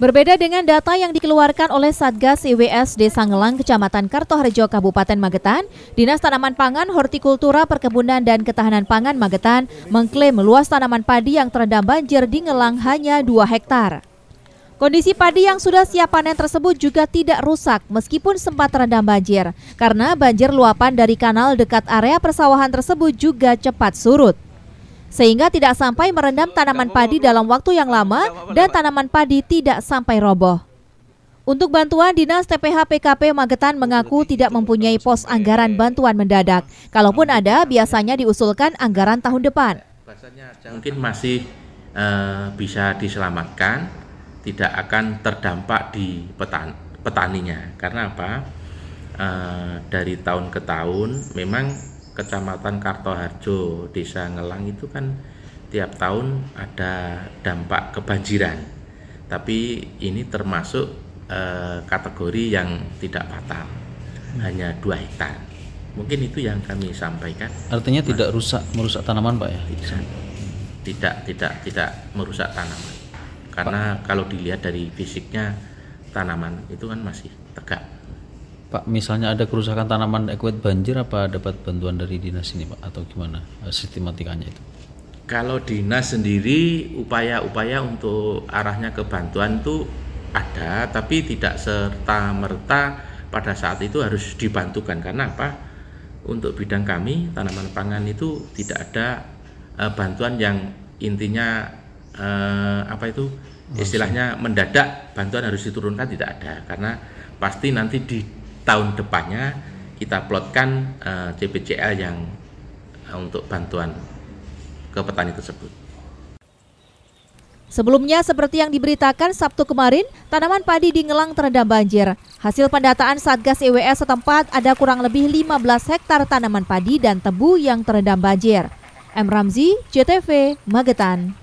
Berbeda dengan data yang dikeluarkan oleh Satgas IWS Desa Ngelang, Kecamatan Kartoharjo, Kabupaten Magetan, Dinas Tanaman Pangan, Hortikultura, Perkebunan, dan Ketahanan Pangan Magetan mengklaim luas tanaman padi yang terendam banjir di Ngelang hanya 2 hektar. Kondisi padi yang sudah siap panen tersebut juga tidak rusak meskipun sempat terendam banjir, karena banjir luapan dari kanal dekat area persawahan tersebut juga cepat surut sehingga tidak sampai merendam tanaman padi dalam waktu yang lama dan tanaman padi tidak sampai roboh. Untuk bantuan, Dinas TPH PKP Magetan mengaku tidak mempunyai pos anggaran bantuan mendadak. Kalaupun ada, biasanya diusulkan anggaran tahun depan. Mungkin masih uh, bisa diselamatkan, tidak akan terdampak di petan petaninya. Karena apa? Uh, dari tahun ke tahun memang Kecamatan Kartoharjo, Desa Ngelang itu kan tiap tahun ada dampak kebanjiran. Tapi ini termasuk eh, kategori yang tidak fatal, hmm. hanya dua hektar. Mungkin itu yang kami sampaikan. Artinya Mas, tidak rusak merusak tanaman, Pak ya? Tidak, tidak, tidak, tidak merusak tanaman. Karena Pak. kalau dilihat dari fisiknya tanaman itu kan masih tegak. Pak, misalnya ada kerusakan tanaman akibat banjir, apa dapat bantuan dari dinas ini, Pak, atau gimana eh, sistematikanya itu? Kalau dinas sendiri upaya-upaya untuk arahnya ke bantuan itu ada, tapi tidak serta merta pada saat itu harus dibantukan karena apa? Untuk bidang kami tanaman pangan itu tidak ada eh, bantuan yang intinya eh, apa itu istilahnya mendadak bantuan harus diturunkan tidak ada karena pasti nanti di tahun depannya kita plotkan uh, eh, CPCL yang uh, untuk bantuan ke petani tersebut. Sebelumnya, seperti yang diberitakan Sabtu kemarin, tanaman padi di Ngelang terendam banjir. Hasil pendataan Satgas EWS setempat ada kurang lebih 15 hektar tanaman padi dan tebu yang terendam banjir. M. Ramzi, JTV, Magetan.